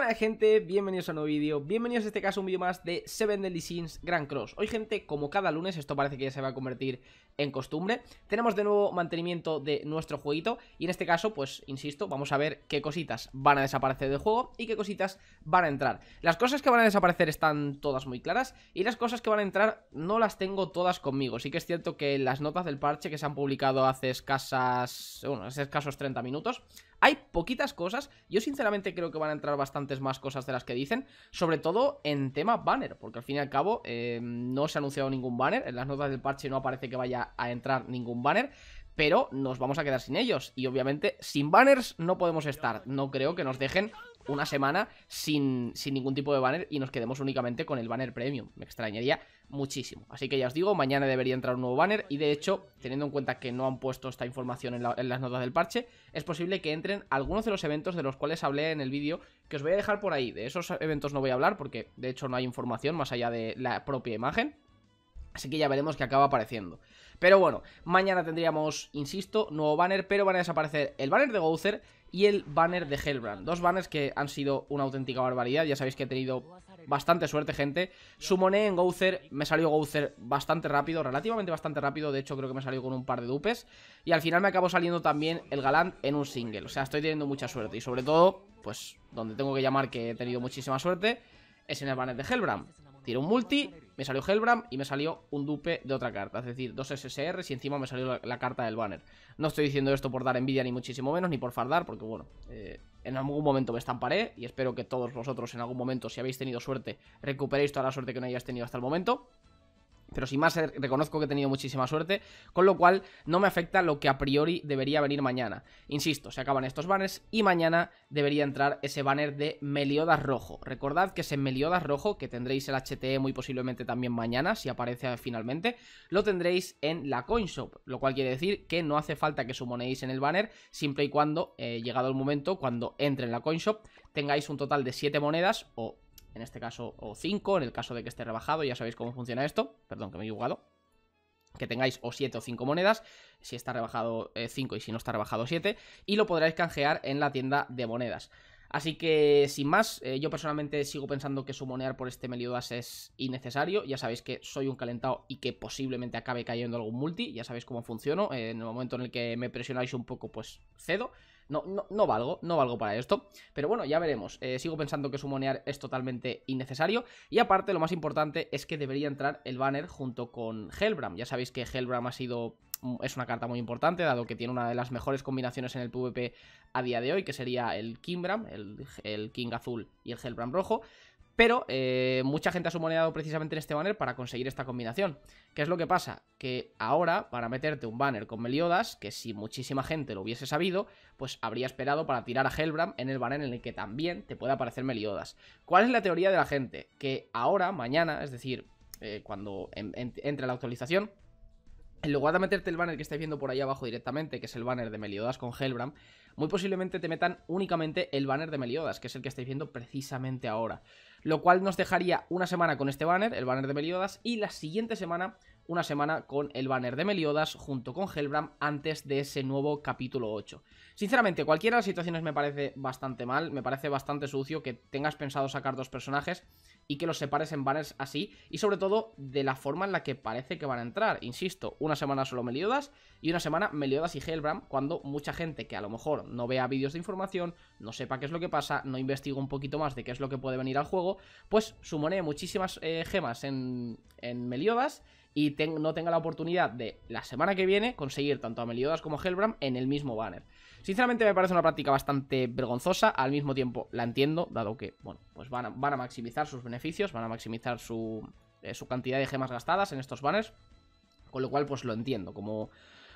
Hola gente, bienvenidos a un nuevo vídeo, bienvenidos en este caso a un vídeo más de Seven Deadly Sins Grand Cross Hoy gente, como cada lunes, esto parece que ya se va a convertir en costumbre Tenemos de nuevo mantenimiento de nuestro jueguito Y en este caso, pues, insisto, vamos a ver qué cositas van a desaparecer del juego Y qué cositas van a entrar Las cosas que van a desaparecer están todas muy claras Y las cosas que van a entrar no las tengo todas conmigo Sí que es cierto que las notas del parche que se han publicado hace escasas... bueno, hace escasos 30 minutos hay poquitas cosas. Yo sinceramente creo que van a entrar bastantes más cosas de las que dicen. Sobre todo en tema banner. Porque al fin y al cabo eh, no se ha anunciado ningún banner. En las notas del parche no aparece que vaya a entrar ningún banner pero nos vamos a quedar sin ellos. Y obviamente sin banners no podemos estar. No creo que nos dejen una semana sin, sin, ningún tipo de banner y nos quedemos únicamente con el banner premium. Me extrañaría muchísimo. Así que ya os digo, mañana debería entrar un nuevo banner y de hecho, teniendo en cuenta que no han puesto esta información en, en las notas del parche, es posible que entren algunos de los eventos de los cuales hablé en el vídeo que os voy a dejar por ahí. De esos eventos no voy a hablar porque de hecho no hay información más allá de la propia imagen. Así que ya veremos qué acaba apareciendo. Pero bueno, mañana tendríamos, insisto, nuevo banner, pero van a desaparecer el banner de Gouzer y el banner de Hellbrand. Dos banners que han sido una auténtica barbaridad, ya sabéis que he tenido bastante suerte, gente. Sumoné en Gouzer, me salió Gouzer bastante rápido, relativamente bastante rápido, de hecho creo que me salió con un par de dupes. Y al final me acabó saliendo también el Galán en un single, o sea, estoy teniendo mucha suerte. Y sobre todo, pues, donde tengo que llamar que he tenido muchísima suerte, es en el banner de Hellbrand un multi, me salió Hellbram y me salió un dupe de otra carta. Es decir, dos SSR y encima me salió la, carta del banner. No estoy diciendo esto por dar envidia ni muchísimo menos, ni por fardar, porque bueno, eh, en algún momento me estamparé y espero que todos vosotros en algún momento, si habéis tenido suerte, recuperéis toda la suerte que no hayáis tenido hasta el momento pero sin más eh, reconozco que he tenido muchísima suerte, con lo cual no me afecta lo que a priori debería venir mañana. Insisto, se acaban estos banners y mañana debería entrar ese banner de Meliodas Rojo. Recordad que ese Meliodas Rojo, que tendréis el HTE muy posiblemente también mañana, si aparece finalmente, lo tendréis en la CoinShop, lo cual quiere decir que no hace falta que sumonéis en el banner, siempre y cuando, eh, llegado el momento, cuando entre en la CoinShop, tengáis un total de 7 monedas o en este caso, o 5, en el caso de que esté rebajado, ya sabéis cómo funciona esto, perdón que me he jugado, que tengáis o 7 o 5 monedas, si está rebajado 5 eh, y si no está rebajado 7, y lo podréis canjear en la tienda de monedas. Así que, sin más, eh, yo personalmente sigo pensando que sumonear por este Meliodas es innecesario. Ya sabéis que soy un calentado y que posiblemente acabe cayendo algún multi. Ya sabéis cómo funciono. Eh, en el momento en el que me presionáis un poco, pues cedo no, valgo, no valgo para esto. Pero bueno, ya veremos. Eh, sigo pensando que sumonear es totalmente innecesario. Y aparte, lo más importante es que debería entrar el banner junto con Helbram. Ya sabéis que Helbram ha sido mm, es una carta muy importante, dado que tiene una de las mejores combinaciones en el PvP a día de hoy, que sería el Kimbram, el, el King azul y el Hellbram rojo. Pero eh, mucha gente ha sumoneado precisamente en este banner para conseguir esta combinación. ¿Qué es lo que pasa? Que ahora, para meterte un banner con Meliodas, que si muchísima gente lo hubiese sabido, pues habría esperado para tirar a Helbram en el banner en el que también te pueda aparecer Meliodas. ¿Cuál es la teoría de la gente? Que ahora, mañana, es decir, eh, cuando entre la actualización, en lugar de meterte el banner que estáis viendo por ahí abajo directamente, que es el banner de Meliodas con Helbram, muy posiblemente te metan únicamente el banner de Meliodas, que es el que estáis viendo precisamente ahora. Lo cual nos dejaría una semana con este banner, el banner de Meliodas, y la siguiente semana una semana con el banner de Meliodas junto con Helbram antes de ese nuevo capítulo 8. Sinceramente, cualquiera de las situaciones me parece bastante mal, me parece bastante sucio que tengas pensado sacar dos personajes y que los separes en banners así, y sobre todo de la forma en la que parece que van a entrar. Insisto, una semana solo Meliodas y una semana Meliodas y Helbram, cuando mucha gente que a lo mejor no vea vídeos de información, no sepa qué es lo que pasa, no investiga un poquito más de qué es lo que puede venir al juego, pues sumone muchísimas eh, gemas en, en Meliodas y no tenga la oportunidad de la semana que viene conseguir tanto a Meliodas como a en el mismo banner. Sinceramente me parece una práctica bastante vergonzosa, al mismo tiempo la entiendo, dado que, bueno, pues van a, van a maximizar sus beneficios, van a maximizar eh, su, cantidad de gemas gastadas en estos banners, con lo cual pues lo entiendo, como...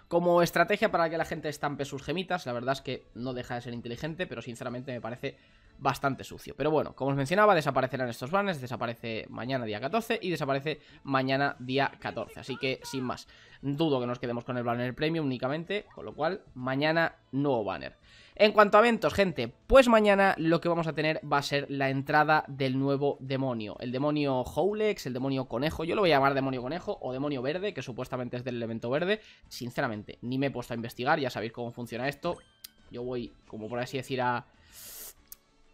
Como estrategia para que la gente estampe sus gemitas, la verdad es que no deja de ser inteligente, pero sinceramente me parece bastante sucio. Pero bueno, como os mencionaba, desaparecerán estos banners, desaparece mañana día 14 y desaparece mañana día 14. Así que, sin más, dudo que nos quedemos con el banner premium únicamente, con lo cual, mañana nuevo banner. En cuanto a eventos, gente, pues mañana lo que vamos a tener va a ser la entrada del nuevo demonio. El demonio Howlex, el demonio conejo, yo lo voy a llamar demonio conejo o demonio verde, que supuestamente es del elemento verde. Sinceramente, ni me he puesto a investigar, ya sabéis cómo funciona esto. Yo voy, como por así decir, a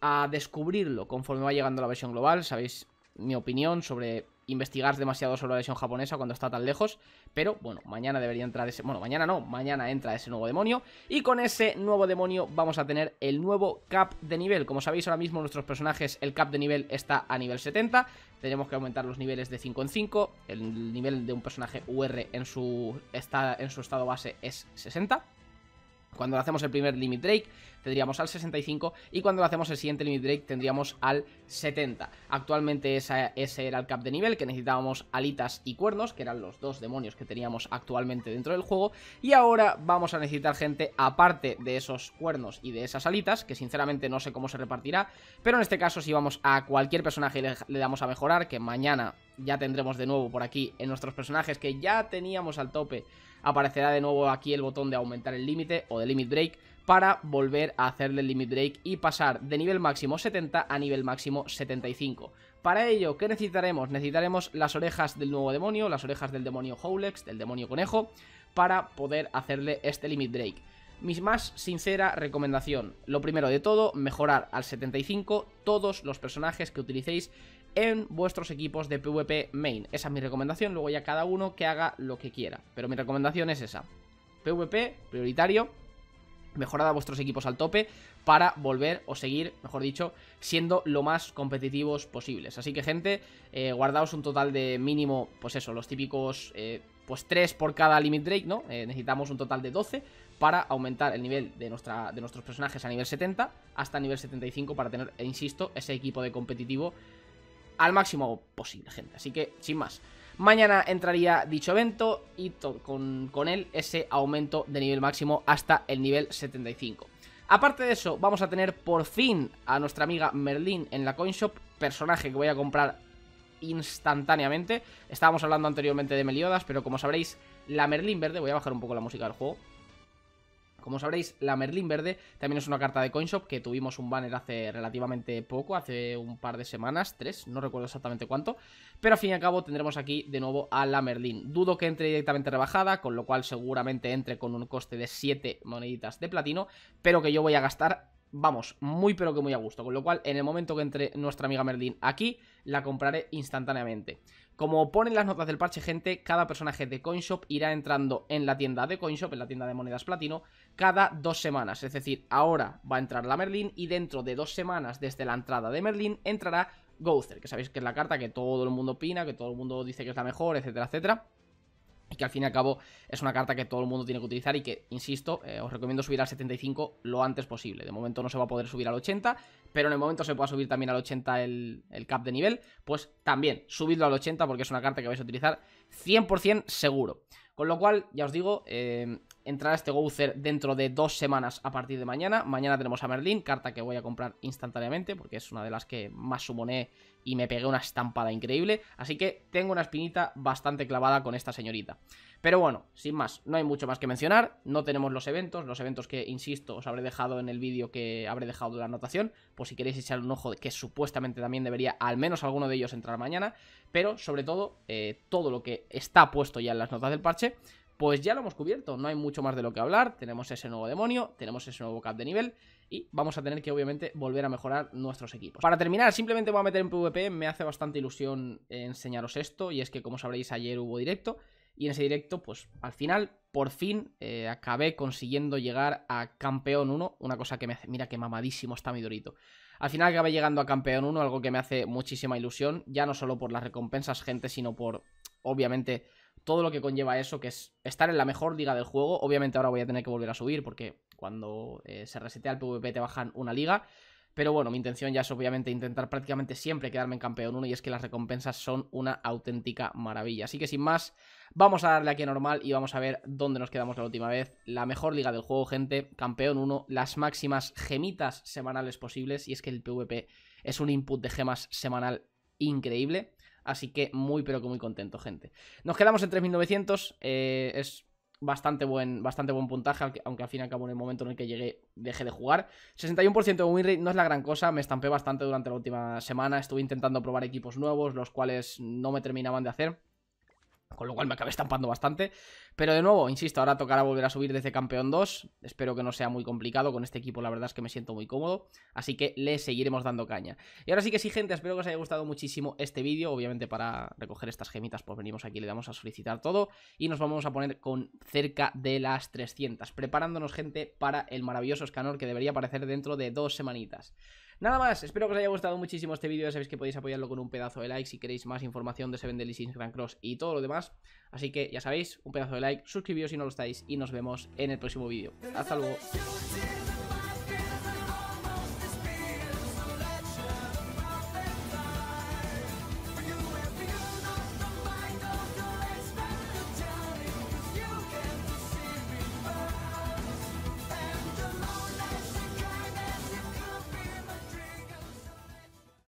a descubrirlo conforme va llegando la versión global. Sabéis mi opinión sobre investigar demasiado sobre la versión japonesa cuando está tan lejos. Pero bueno, mañana debería entrar ese... Bueno, mañana no, mañana entra ese nuevo demonio. Y con ese nuevo demonio vamos a tener el nuevo cap de nivel. Como sabéis ahora mismo nuestros personajes, el cap de nivel está a nivel 70. Tenemos que aumentar los niveles de 5 en 5. El nivel de un personaje UR en su, en su estado base es 60. Cuando hacemos el primer limit break tendríamos al 65 y cuando lo hacemos el siguiente limit break tendríamos al 70. Actualmente ese era el cap de nivel que necesitábamos alitas y cuernos, que eran los dos demonios que teníamos actualmente dentro del juego. Y ahora vamos a necesitar gente aparte de esos cuernos y de esas alitas, que sinceramente no sé cómo se repartirá, pero en este caso si vamos a cualquier personaje y le damos a mejorar, que mañana ya tendremos de nuevo por aquí en nuestros personajes que ya teníamos al tope aparecerá de nuevo aquí el botón de aumentar el límite o de limit break para volver a hacerle el limit break y pasar de nivel máximo 70 a nivel máximo 75. Para ello, ¿qué necesitaremos? Necesitaremos las orejas del nuevo demonio, las orejas del demonio Howlex, del demonio conejo, para poder hacerle este limit break. Mi más sincera recomendación, lo primero de todo, mejorar al 75 todos los personajes que utilicéis en vuestros equipos de PvP main. Esa es mi recomendación, luego ya cada uno que haga lo que quiera. Pero mi recomendación es esa. PvP prioritario, mejorada a vuestros equipos al tope para volver o seguir, mejor dicho, siendo lo más competitivos posibles. Así que gente, eh, guardaos un total de mínimo, pues eso, los típicos, eh, pues 3 por cada Limit Drake, ¿no? Eh, necesitamos un total de 12 para aumentar el nivel de, nuestra, de nuestros personajes a nivel 70 hasta nivel 75 para tener, e insisto, ese equipo de competitivo al máximo posible, gente. Así que, sin más. Mañana entraría dicho evento y con, con él ese aumento de nivel máximo hasta el nivel 75. Aparte de eso, vamos a tener por fin a nuestra amiga Merlin en la coin shop personaje que voy a comprar instantáneamente. Estábamos hablando anteriormente de Meliodas, pero como sabréis, la Merlin verde, voy a bajar un poco la música del juego, como sabréis, la Merlin Verde también es una carta de CoinShop que tuvimos un banner hace relativamente poco, hace un par de semanas, tres, no recuerdo exactamente cuánto. Pero al fin y al cabo tendremos aquí de nuevo a la Merlin. Dudo que entre directamente rebajada, con lo cual seguramente entre con un coste de 7 moneditas de platino, pero que yo voy a gastar vamos, muy pero que muy a gusto. Con lo cual, en el momento que entre nuestra amiga Merlin aquí, la compraré instantáneamente. Como ponen las notas del parche, gente, cada personaje de CoinShop irá entrando en la tienda de CoinShop, en la tienda de monedas platino, cada dos semanas. Es decir, ahora va a entrar la Merlin y dentro de dos semanas desde la entrada de Merlin entrará Gother, que sabéis que es la carta que todo el mundo opina, que todo el mundo dice que es la mejor, etcétera, etcétera y que al fin y al cabo es una carta que todo el mundo tiene que utilizar y que, insisto, eh, os recomiendo subir al 75 lo antes posible. De momento no se va a poder subir al 80, pero en el momento se pueda subir también al 80 el, el cap de nivel, pues también subidlo al 80 porque es una carta que vais a utilizar 100% seguro. Con lo cual, ya os digo, eh, entrar a este Gouzer dentro de dos semanas a partir de mañana. Mañana tenemos a Merlin, carta que voy a comprar instantáneamente porque es una de las que más sumoné y me pegué una estampada increíble. Así que tengo una espinita bastante clavada con esta señorita. Pero bueno, sin más, no hay mucho más que mencionar, no tenemos los eventos, los eventos que, insisto, os habré dejado en el vídeo que habré dejado de la anotación, por si queréis echar un ojo que supuestamente también debería al menos alguno de ellos entrar mañana, pero sobre todo, eh, todo lo que está puesto ya en las notas del parche, pues ya lo hemos cubierto, no hay mucho más de lo que hablar, tenemos ese nuevo demonio, tenemos ese nuevo cap de nivel y vamos a tener que obviamente volver a mejorar nuestros equipos. Para terminar, simplemente voy a meter en PvP, me hace bastante ilusión enseñaros esto y es que como sabréis ayer hubo directo y en ese directo, pues al final, por fin, eh, acabé consiguiendo llegar a campeón 1. Una cosa que me hace, mira que mamadísimo está mi dorito. Al final acabé llegando a campeón 1, algo que me hace muchísima ilusión, ya no solo por las recompensas, gente, sino por, obviamente, todo lo que conlleva eso, que es estar en la mejor liga del juego. Obviamente ahora voy a tener que volver a subir porque cuando eh, se resetea el PvP te bajan una liga. Pero bueno, mi intención ya es obviamente intentar prácticamente siempre quedarme en campeón 1 y es que las recompensas son una auténtica maravilla. Así que sin más, vamos a darle aquí a normal y vamos a ver dónde nos quedamos la última vez. La mejor liga del juego, gente, campeón 1, las máximas gemitas semanales posibles y es que el PvP es un input de gemas semanal increíble. Así que muy pero que muy contento, gente. Nos quedamos en 3.900. Eh, es bastante buen, bastante buen puntaje, aunque al fin y al cabo en el momento en el que llegué dejé de jugar. 61% de win no es la gran cosa, me estampé bastante durante la última semana, estuve intentando probar equipos nuevos, los cuales no me terminaban de hacer con lo cual me acabé estampando bastante. Pero de nuevo, insisto, ahora tocará volver a subir desde campeón 2. Espero que no sea muy complicado. Con este equipo la verdad es que me siento muy cómodo. Así que le seguiremos dando caña. Y ahora sí que sí, gente, espero que os haya gustado muchísimo este vídeo. Obviamente para recoger estas gemitas, pues venimos aquí, le damos a solicitar todo. Y nos vamos a poner con cerca de las 300. Preparándonos, gente, para el maravilloso escanor que debería aparecer dentro de dos semanitas. Nada más, espero que os haya gustado muchísimo este vídeo. Ya sabéis que podéis apoyarlo con un pedazo de like si queréis más información de Seven Deadly Grand Cross y todo lo demás. Así que ya sabéis, un pedazo de like, suscribíos si no lo estáis y nos vemos en el próximo vídeo. Hasta luego.